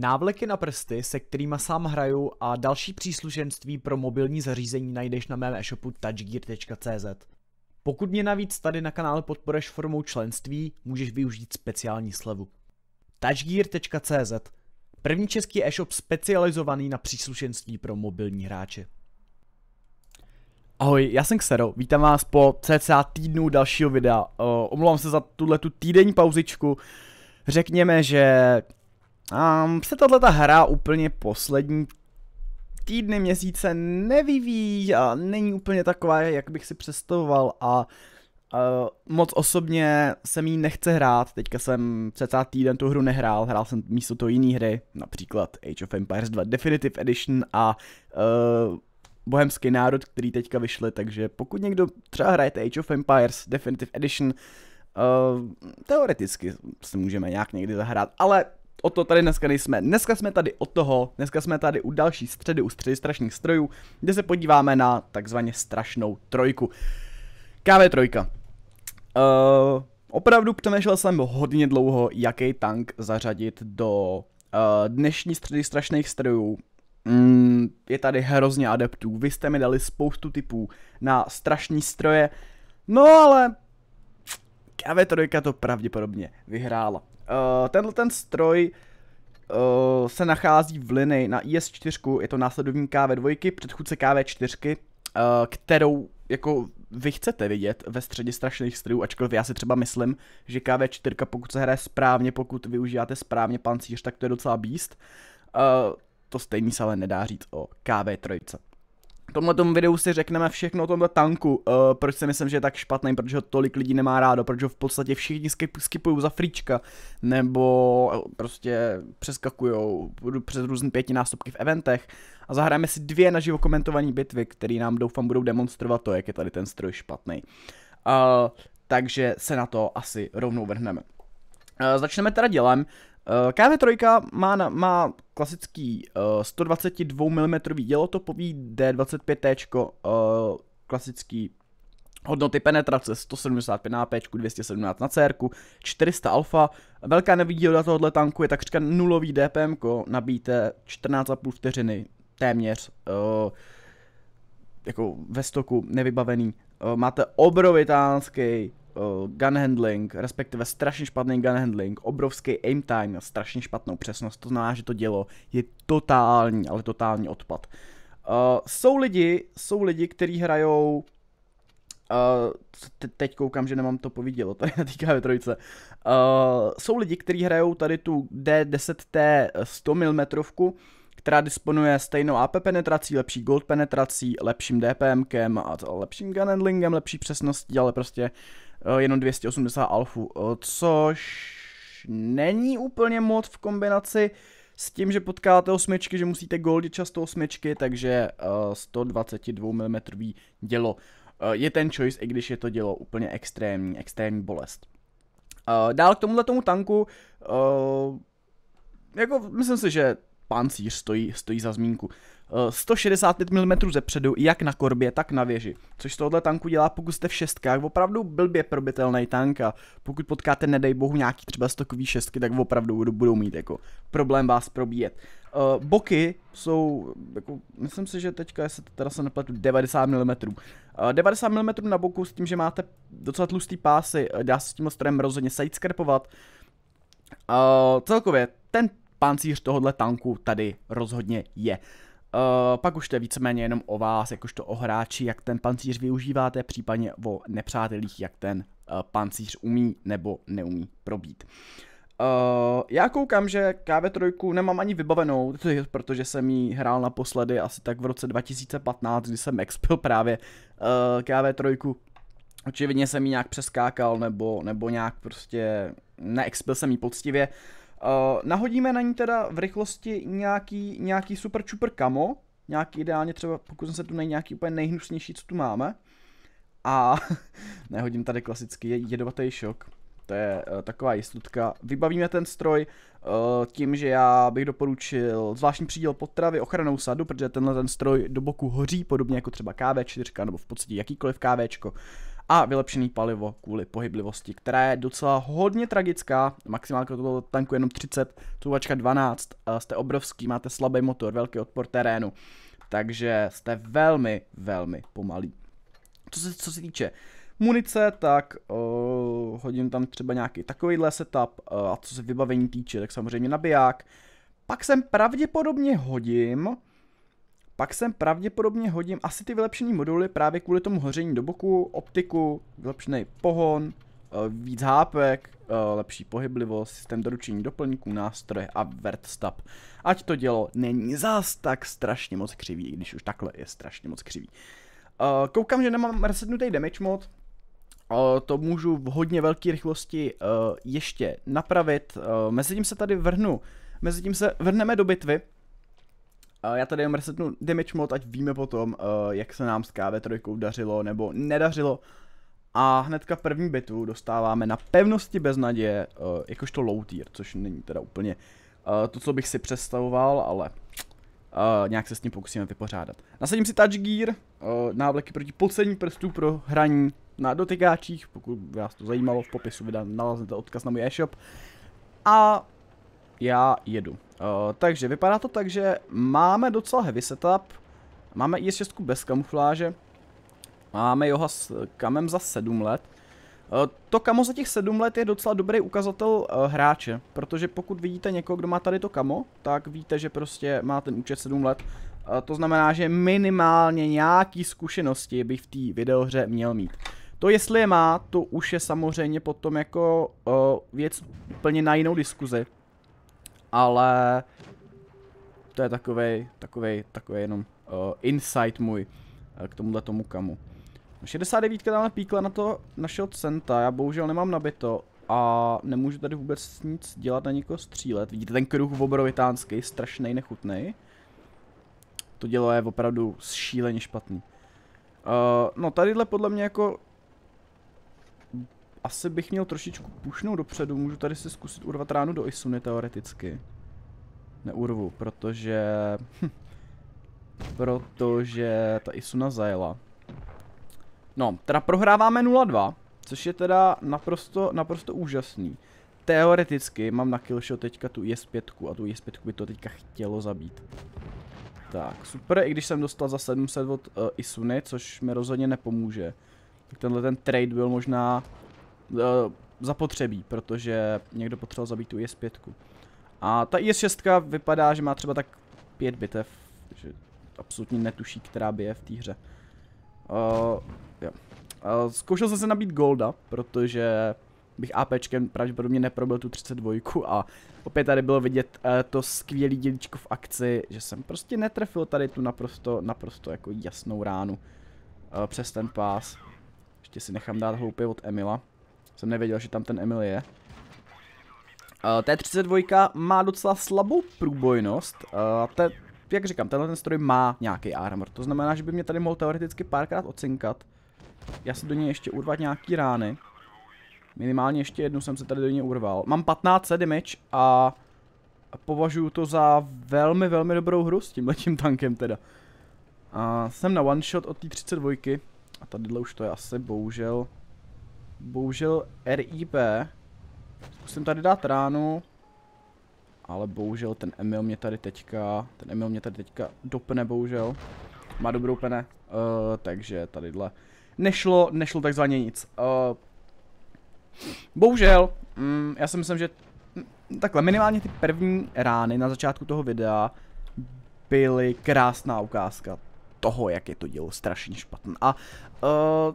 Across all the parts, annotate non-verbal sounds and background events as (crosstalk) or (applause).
Návleky na prsty, se kterými sám hraju a další příslušenství pro mobilní zařízení najdeš na mém e-shopu touchgear.cz. Pokud mě navíc tady na kanále podporeš formou členství, můžeš využít speciální slevu. touchgear.cz První český e-shop specializovaný na příslušenství pro mobilní hráče. Ahoj, já jsem Xero, vítám vás po cca týdnu dalšího videa. Uh, omlouvám se za tuhle tu týdenní pauzičku. Řekněme, že Um, se ta hra úplně poslední týdny, měsíce nevyvíjí a není úplně taková, jak bych si představoval a Uh, moc osobně se jí nechce hrát, teďka jsem přece týden tu hru nehrál, hrál jsem místo toho jiný hry, například Age of Empires 2 Definitive Edition a uh, Bohemský národ, který teďka vyšly, takže pokud někdo třeba hrajete Age of Empires Definitive Edition, uh, teoreticky se můžeme nějak někdy zahrát, ale o to tady dneska nejsme. Dneska jsme tady od toho, dneska jsme tady u další středy, u středy strašných strojů, kde se podíváme na takzvaně strašnou trojku. kv trojka. Uh, opravdu přemýšlel jsem hodně dlouho, jaký tank zařadit do uh, dnešní středy strašných strojů. Mm, je tady hrozně adeptů, vy jste mi dali spoustu typů na strašní stroje, no ale a V3 to pravděpodobně vyhrála. Uh, tenhle ten stroj uh, se nachází v linii na IS4, je to následovní KV2, předchůdce KV4, uh, eh, kterou jako vy chcete vidět ve středě strašných strojů, ačkoliv já si třeba myslím, že KV4, pokud se hraje správně, pokud využíváte správně pancíř, tak to je docela beast. Uh, to stejný se ale nedá říct o KV3 tomhle tom videu si řekneme všechno o tomhle tanku, uh, proč si myslím, že je tak špatný, proč ho tolik lidí nemá rádo, proč ho v podstatě všichni skipují za frička, nebo eh, prostě přeskakují přes různé nástupky v eventech a zahrajeme si dvě naživo komentované bitvy, které nám doufám budou demonstrovat to, jak je tady ten stroj špatný. Uh, takže se na to asi rovnou vrhneme. Uh, začneme teda dělem, Eh, KV3 má, na, má klasický uh, 122 mm dělotopový D25T, uh, eh, klasický hodnoty penetrace 175 na AP, 217 na CR, 400 alfa. Velká nevýhoda tohoto tanku je takřka nulový DPM, nabíte 14,5 vteřiny téměř uh, jako ve stoku nevybavený. Uh, máte obrovitánský uh, gun handling, respektive strašně špatný gun handling, obrovský aim time, strašně špatnou přesnost, to znamená, že to dělo je totální, ale totální odpad. Uh, jsou lidi, jsou lidi, kteří hrajou Uh, te- teď koukám, že nemám to povídělo, tady na ve trojice, Uh, jsou lidi, kteří hrajou tady tu D10T 100 mm která disponuje stejnou AP penetrací, lepší gold penetrací, lepším DPMkem a lepším gun handlingem, lepší přesností, ale prostě uh, jenom 280 alfu, uh, což není úplně moc v kombinaci s tím, že potkáte osmičky, že musíte goldit často osmičky, takže uh, 122 mm dělo eh, je ten choice, i když je to dělo úplně extrémní, extrémní bolest. Eh, dál k tomuhle tomu tanku, jako myslím si, že pancíř stojí, stojí za zmínku. 165 eh, mm ze předu, jak na korbě, tak na věži. Což z tohohle tanku dělá, pokud jste v šestkách, opravdu blbě probitelný tank a pokud potkáte, nedej bohu, nějaký třeba stokový šestky, tak opravdu budou mít jako problém vás probíjet. Uh, boky jsou, jako, myslím si, že teďka, jestli teda se nepletu, 90 mm. Uh, 90 mm na boku s tím, že máte docela tlustý pásy, eh, dá se s tím strojem rozhodně sajt skrpovat. Uh, celkově, ten pancíř tohohle tanku tady rozhodně je. Uh, pak už to je víceméně jenom o vás, jakožto o hráči, jak ten pancíř využíváte, případně o nepřátelích, jak ten uh, pancíř umí nebo neumí probít. Uh, já koukám, že KV3 nemám ani vybavenou, (laughs) protože jsem ji hrál naposledy asi tak v roce 2015, kdy jsem expil právě uh, KV3. Očividně jsem ji nějak přeskákal, nebo, nebo nějak prostě neexpil jsem ji poctivě. Uh, Uh, nahodíme na ní teda v rychlosti nějaký, nějaký super čuper kamo, nějaký ideálně třeba, pokud se tu najít nějaký úplně nejhnusnější, co tu máme. A (laughs) nehodím tady klasicky jedovatý šok. To je uh, taková jistotka. Vybavíme ten stroj uh, tím, že já bych doporučil zvláštní příděl potravy, ochranou sadu, protože tenhle ten stroj do boku hoří, podobně jako třeba KV4 nebo v podstatě jakýkoliv KVčko a vylepšený palivo kvůli pohyblivosti, která je docela hodně tragická. Maximálka bylo tanku jenom 30, tuvačka 12, jste obrovský, máte slabý motor, velký odpor terénu, takže jste velmi, velmi pomalý. Co se, co se týče munice, tak uh, hodím tam třeba nějaký takovýhle setup uh, a co se vybavení týče, tak samozřejmě nabiják. Pak sem pravděpodobně hodím pak sem pravděpodobně hodím asi ty vylepšené moduly právě kvůli tomu hoření do boku, optiku, vylepšený pohon, eh, víc hápek, eh, lepší pohyblivost, systém doručení doplňků, nástroje a vertstab. Ať to dělo není zas tak strašně moc křivý, i když už takhle je strašně moc křivý. Eh, koukám, že nemám resetnutý damage mod, to můžu v hodně velké rychlosti ještě napravit. Mezitím se tady vrhnu, mezitím se vrhneme do bitvy, Uh, já tady jenom resetnu damage mod, ať víme potom, uh, eh, jak se nám s KV3 dařilo nebo nedařilo. A hnedka první bitvu dostáváme na pevnosti bez naděje, uh, eh, jakožto low tier, což není teda úplně to, co bych si představoval, ale nějak se s tím pokusíme vypořádat. Nasadím si touch gear, návleky proti pocení prstů pro hraní na dotykáčích, pokud vás to zajímalo, v popisu videa naleznete odkaz na můj e-shop. A já jedu. Uh, takže vypadá to tak, že máme docela heavy setup. Máme i 6 bez kamufláže. Máme Joha s kamem za 7 let. Eh, to kamo za těch 7 let je docela dobrý ukazatel eh, hráče, protože pokud vidíte někoho, kdo má tady to kamo, tak víte, že prostě má ten účet 7 let. To znamená, že minimálně nějaký zkušenosti bych v té videohře měl mít. To jestli je má, to už je samozřejmě potom jako věc úplně na jinou diskuzi ale to je takový, takový, takový jenom uh, insight můj uh, k tomuhle tomu kamu. 69 tam píkla na to našeho centa, já bohužel nemám nabito a nemůžu tady vůbec nic dělat na někoho střílet. Vidíte ten kruh obrovitánský, strašnej, nechutný. To dělo je opravdu šíleně špatný. Uh, no tadyhle podle mě jako asi bych měl trošičku pušnout dopředu, můžu tady si zkusit urvat ránu do Isuny teoreticky. Neurvu, protože... Hm, protože ta Isuna zajela. No, teda prohráváme 0-2, což je teda naprosto, naprosto úžasný. Teoreticky mám na killshot teďka tu IS-5 a tu IS-5 by to teďka chtělo zabít. Tak, super, i když jsem dostal za 700 od uh, Isuny, což mi rozhodně nepomůže. Tak tenhle ten trade byl možná uh, zapotřebí, protože někdo potřeboval zabít tu IS-5. A ta IS-6 vypadá, že má třeba tak pět bitev, že absolutně netuší, která by je v té hře. Uh, eh, yeah. Uh, zkoušel jsem se nabít Golda, protože bych APčkem pravděpodobně neprobil tu 32 a opět tady bylo vidět uh, to skvělý dělíčko v akci, že jsem prostě netrefil tady tu naprosto, naprosto jako jasnou ránu uh, přes ten pás. Ještě si nechám dát hloupě od Emila. Jsem nevěděl, že tam ten Emil je. Uh, T32 má docela slabou průbojnost. Uh, te, jak říkám, tenhle ten stroj má nějaký armor. To znamená, že by mě tady mohl teoreticky párkrát ocinkat. Já si do něj ještě urvat nějaký rány. Minimálně ještě jednu jsem se tady do něj urval. Mám 15 damage a považuji to za velmi, velmi dobrou hru s tímhletím tankem teda. Uh, jsem na one shot od t 32 a tadyhle už to je asi bohužel bohužel RIP. Musím tady dát ránu. Ale bohužel ten Emil mě tady teďka, ten Emil mě tady teďka dopne bohužel. Má dobrou pene, uh, takže tadyhle nešlo, nešlo takzvaně nic. Uh, bohužel, mm, já si myslím, že hm, takhle minimálně ty první rány na začátku toho videa byly krásná ukázka toho, jak je to dílo strašně špatné. A uh,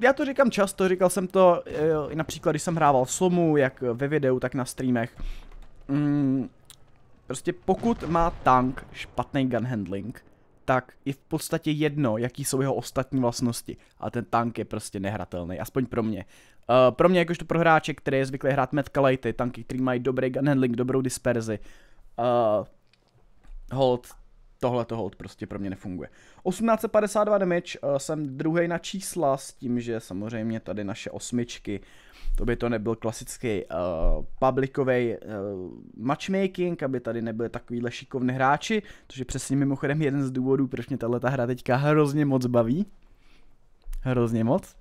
já to říkám často, říkal jsem to i eh, například, když jsem hrával Somu, jak ve videu, tak na streamech. Mm, prostě pokud má tank špatný gun handling, tak je v podstatě jedno, jaký jsou jeho ostatní vlastnosti. A ten tank je prostě nehratelný, aspoň pro mě. Uh, pro mě jakožto pro hráče, který je zvyklý hrát Metcality, tanky, který mají dobrý gun handling, dobrou disperzi, uh, hold, tohle to hold prostě pro mě nefunguje. 1852 damage, eh, jsem druhý na čísla s tím, že samozřejmě tady naše osmičky, to by to nebyl klasický uh, eh, publikový uh, eh, matchmaking, aby tady nebyly takovýhle šikovní hráči, což je přesně mimochodem jeden z důvodů, proč mě tahle hra teďka hrozně moc baví. Hrozně moc.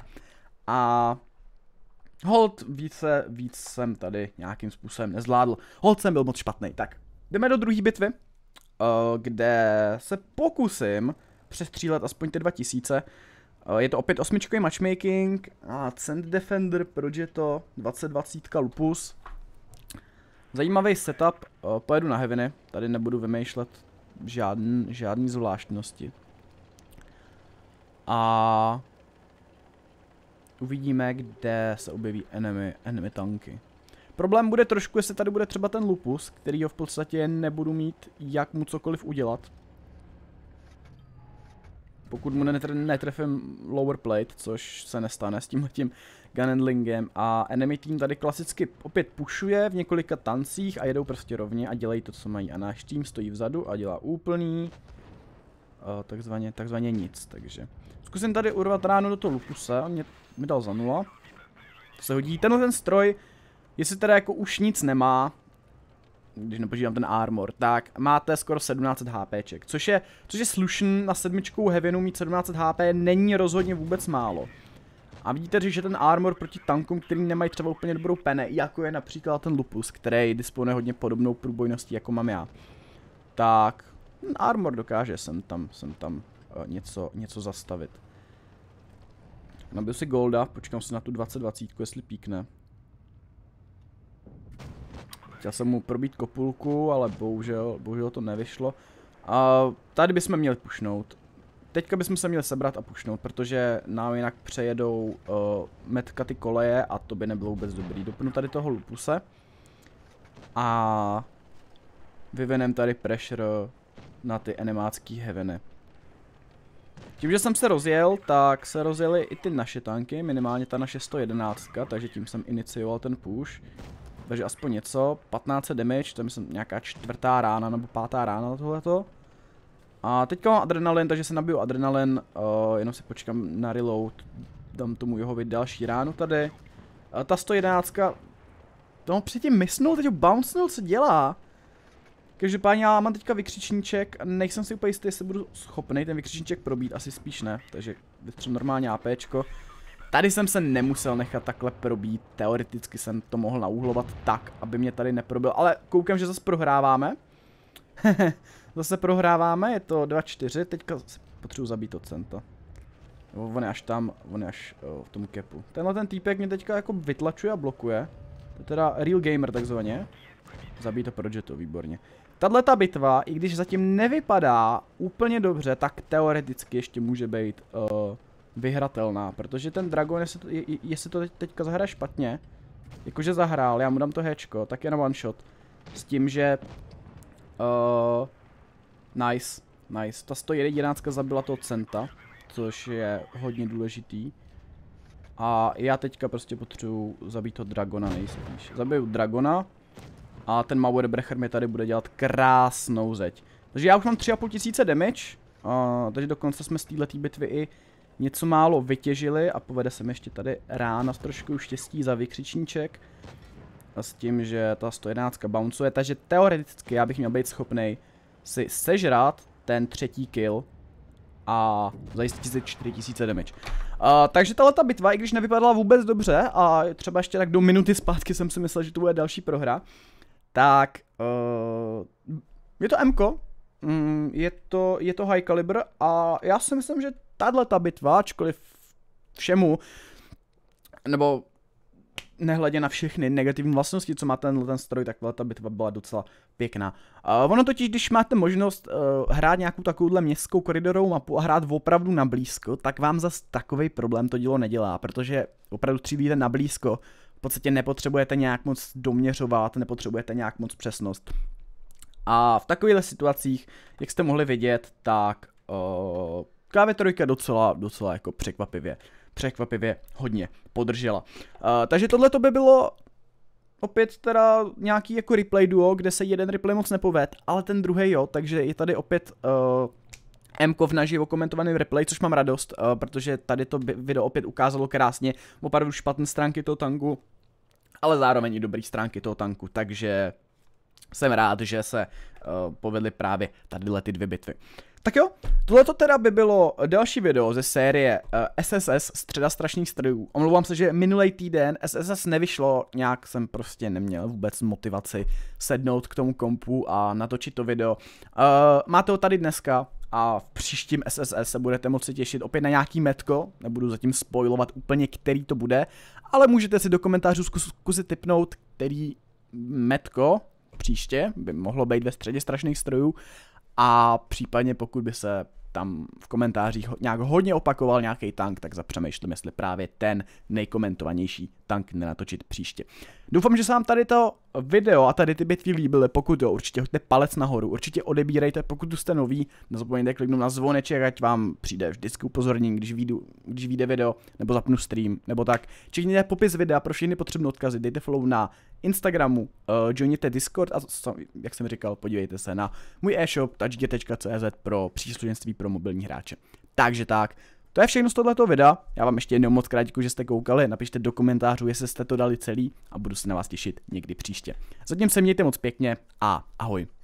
A Hold více, víc jsem tady nějakým způsobem nezvládl. Hold jsem byl moc špatný. Tak, jdeme do druhé bitvy. Eh, kde se pokusím přestřílet aspoň ty 2000. Eh, je to opět osmičkový matchmaking a cent Defender je to 2020 Lupus. Zajímavý setup, eh, pojedu na heviny. tady nebudu vymýšlet žádný, žádný zvláštnosti. A uvidíme, kde se objeví enemy, enemy tanky. Problém bude trošku, jestli tady bude třeba ten lupus, který ho v podstatě nebudu mít, jak mu cokoliv udělat. Pokud mu netr netrefím lower plate, což se nestane s tímhletím lingem. A enemy team tady klasicky opět pušuje v několika tancích a jedou prostě rovně a dělají to, co mají. A náš tým stojí vzadu a dělá úplný eh, takzvaně, takzvaně nic, takže. Zkusím tady urvat ránu do toho lupuse, on mě mi dal za nula. To se hodí tenhle ten stroj, Jestli teda jako už nic nemá, když nepožívám ten armor, tak máte skoro 17 HPček, což je, což je slušný na sedmičkou heavenu mít 17 HP není rozhodně vůbec málo. A vidíte, že ten armor proti tankům, který nemají třeba úplně dobrou pene, jako je například ten Lupus, který disponuje hodně podobnou průbojností, jako mám já. Tak, armor dokáže sem tam, sem tam uh, něco, něco zastavit. Nabiju si golda, počkám si na tu 20-20, jestli píkne. Chtěl jsem mu probít kopulku, ale bohužel, bohužel to nevyšlo. A tady bychom měli pušnout. Teďka bychom se měli sebrat a pušnout, protože nám jinak přejedou uh, metka ty koleje a to by nebylo vůbec dobrý. Dopnu tady toho lupuse a vyvenem tady pressure na ty enemácký heaveny. Tím, že jsem se rozjel, tak se rozjeli i ty naše tanky, minimálně ta naše 111, takže tím jsem inicioval ten push. Takže aspoň něco. 15 damage, to je myslím nějaká čtvrtá rána nebo pátá rána tohleto. A teďka mám adrenalin, takže se nabiju adrenalin, uh, jenom si počkám na reload, dám tomu vid další ránu tady. Uh, ta 111, tomu předtím mysnul, teď ho bouncenul, co dělá? Každopádně já mám teďka vykřičníček, nejsem si úplně jistý, jestli budu schopný ten vykřičníček probít, asi spíš ne, takže vytřím normálně APčko. Tady jsem se nemusel nechat takhle probít, teoreticky jsem to mohl nauhlovat tak, aby mě tady neprobil, ale koukám, že zase prohráváme. (laughs) zase prohráváme, je to 2-4, teďka potřebuji zabít to centa. On je až tam, on je až oh, v tom kepu. Tenhle ten týpek mě teďka jako vytlačuje a blokuje. To je teda real gamer takzvaně. Zabít to to výborně. Tato ta bitva, i když zatím nevypadá úplně dobře, tak teoreticky ještě může být uh, vyhratelná, protože ten Dragon, jestli to, je, jestli to teďka zahraje špatně, jakože zahrál, já mu dám to hečko, tak je na one shot, s tím, že, uh, nice, nice, ta 111 zabila toho centa, což je hodně důležitý, a já teďka prostě potřebuju zabít toho Dragona nejspíš, zabiju Dragona, a ten Mauerbrecher mi tady bude dělat krásnou zeď. Takže já už mám 3,5 tisíce damage, uh, takže dokonce jsme z této bitvy i něco málo vytěžili a povede se mi ještě tady rána s trošku štěstí za vykřičníček. A s tím, že ta 111 bouncuje, takže teoreticky já bych měl být schopný si sežrat ten třetí kill a zajistit si 4000 damage. Uh, takže tahle ta bitva, i když nevypadala vůbec dobře a třeba ještě tak do minuty zpátky jsem si myslel, že to bude další prohra, tak uh, je to MK, mm, je, to, je to high caliber a já si myslím, že tahle ta bitva, ačkoliv všemu, nebo nehledě na všechny negativní vlastnosti, co má tenhle ten stroj, tak ta bitva byla docela pěkná. Uh, ono totiž, když máte možnost uh, hrát nějakou takovouhle městskou koridorovou mapu a hrát opravdu na blízko, tak vám zas takový problém to dílo nedělá, protože opravdu třídíte na blízko, v podstatě nepotřebujete nějak moc doměřovat, nepotřebujete nějak moc přesnost. A v takovýchto situacích, jak jste mohli vidět, tak uh, KV3 docela, docela jako překvapivě, překvapivě hodně podržela. Uh, takže tohle to by bylo opět teda nějaký jako replay duo, kde se jeden replay moc nepoved, ale ten druhý jo, takže je tady opět uh, eh, Mkov naživo komentovaný replay, což mám radost, uh, protože tady to video opět ukázalo krásně opravdu špatné stránky toho tanku, ale zároveň i dobré stránky toho tanku, takže jsem rád, že se uh, povedly právě tadyhle ty dvě bitvy. Uh, tak jo, tohle to teda by bylo další video ze série SSS eh, Středa strašných strojů. Omlouvám se, že minulý týden SSS nevyšlo, nějak jsem prostě neměl vůbec motivaci sednout k tomu kompu a natočit to video. Uh, máte ho tady dneska a v příštím SSS se budete moci těšit opět na nějaký metko, nebudu zatím spoilovat úplně, který to bude, ale můžete si do komentářů zkus, zkusit typnout, který metko příště by mohlo být ve středě strašných strojů a případně pokud by se tam v komentářích nějak hodně opakoval nějaký tank, tak zapřemýšlím, jestli právě ten nejkomentovanější tank nenatočit příště. Doufám, že se vám tady to video a tady ty bitvy líbily, pokud jo, určitě hoďte palec nahoru, určitě odebírejte, pokud tu jste nový, nezapomeňte kliknout na zvoneček, ať vám přijde vždycky upozornění, když, výjdu, když vyjde video, nebo zapnu stream, nebo tak. Čekněte popis videa pro všechny potřebné odkazy, dejte follow na Instagramu, uh, joinněte Discord a jak jsem říkal, podívejte se na můj e-shop touchge.cz pro příslušenství pro mobilní hráče. Takže tak, to je všechno z tohleto videa, já vám ještě jednou moc krát děkuji, že jste koukali, napište do komentářů, jestli jste to dali celý a budu se na vás těšit někdy příště. Zatím se mějte moc pěkně a ahoj.